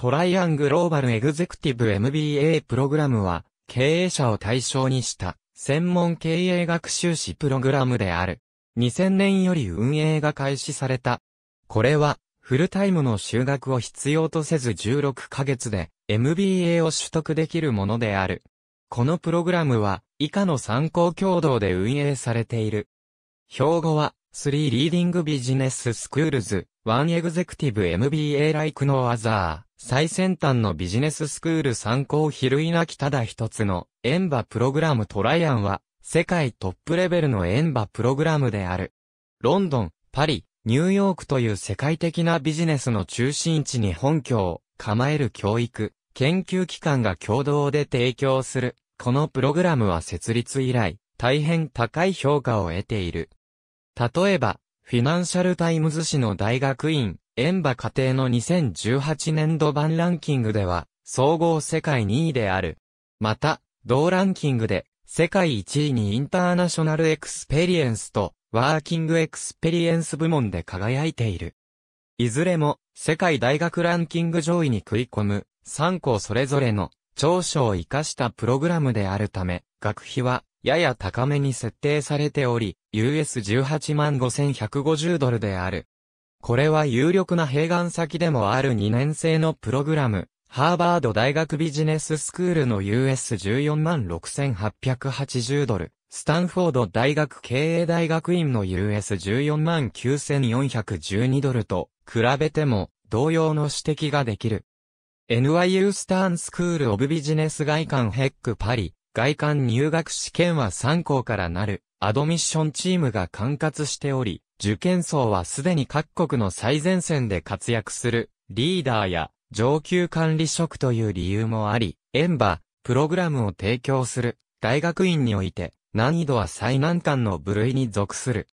トライアングローバルエグゼクティブ MBA プログラムは、経営者を対象にした専門経営学習士プログラムである。2000年より運営が開始された。これは、フルタイムの修学を必要とせず16ヶ月で MBA を取得できるものである。このプログラムは以下の参考共同で運営されている。標語は3リーディングビジネススクールズ、1エグゼクティブ MBA Like No Other 最先端のビジネススクール参考比類なきただ一つのエンバプログラムトライアンは世界トップレベルのエンバプログラムである。ロンドン、パリ、ニューヨークという世界的なビジネスの中心地に本拠を構える教育、研究機関が共同で提供する。このプログラムは設立以来、大変高い評価を得ている。例えば、フィナンシャルタイムズ紙の大学院、エンバ家庭の2018年度版ランキングでは、総合世界2位である。また、同ランキングで、世界1位にインターナショナルエクスペリエンスと、ワーキングエクスペリエンス部門で輝いている。いずれも、世界大学ランキング上位に食い込む、3校それぞれの、長所を活かしたプログラムであるため、学費は、やや高めに設定されており、US18 万5150ドルである。これは有力な併願先でもある2年生のプログラム、ハーバード大学ビジネススクールの US14 万6880ドル、スタンフォード大学経営大学院の US14 万9412ドルと比べても同様の指摘ができる。NYU スタンスクールオブビジネス外観ヘックパリ、外観入学試験は3校からなる、アドミッションチームが管轄しており、受験層はすでに各国の最前線で活躍するリーダーや上級管理職という理由もあり、円馬、プログラムを提供する大学院において難易度は最難関の部類に属する。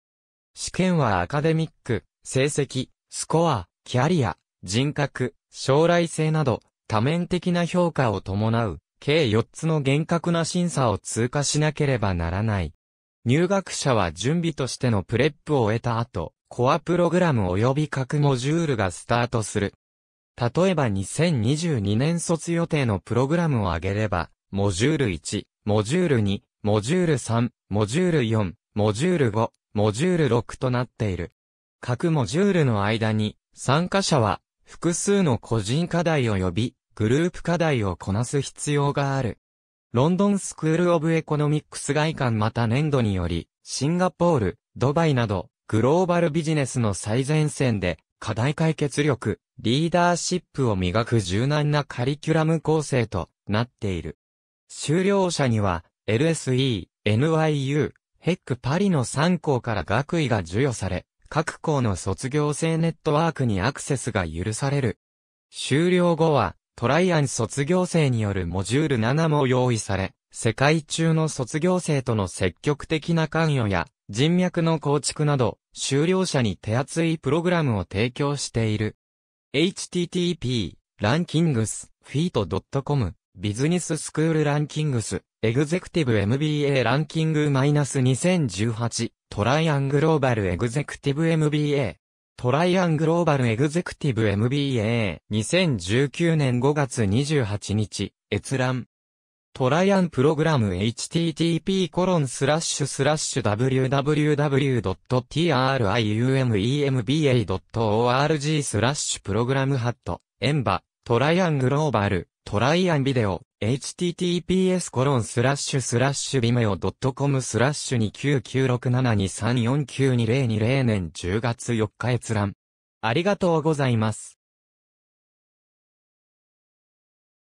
試験はアカデミック、成績、スコア、キャリア、人格、将来性など多面的な評価を伴う計4つの厳格な審査を通過しなければならない。入学者は準備としてのプレップを終えた後、コアプログラム及び各モジュールがスタートする。例えば2022年卒予定のプログラムを挙げれば、モジュール1、モジュール2、モジュール3、モジュール4、モジュール5、モジュール6となっている。各モジュールの間に、参加者は複数の個人課題及びグループ課題をこなす必要がある。ロンドンスクールオブエコノミックス外観また年度により、シンガポール、ドバイなど、グローバルビジネスの最前線で、課題解決力、リーダーシップを磨く柔軟なカリキュラム構成となっている。修了者には、LSE、NYU、HEC パリの3校から学位が授与され、各校の卒業生ネットワークにアクセスが許される。終了後は、トライアン卒業生によるモジュール7も用意され、世界中の卒業生との積極的な関与や人脈の構築など、修了者に手厚いプログラムを提供している。http ランキングス feet.com ビジネススクールランキングスエグゼクティブ MBA ランキング -2018 トライアングローバルエグゼクティブ MBA トライアングローバルエグゼクティブ MBA、2019年5月28日、閲覧。トライアンプログラム http コロンスラッシュスラッシュ www.triumemba.org スラッシュプログラムハット、エンバ、トライアングローバル。トライアンビデオ、https コロンスラッシュスラッシュビメオ c o m スラッシュ2996723492020年10月4日閲覧。ありがとうございます。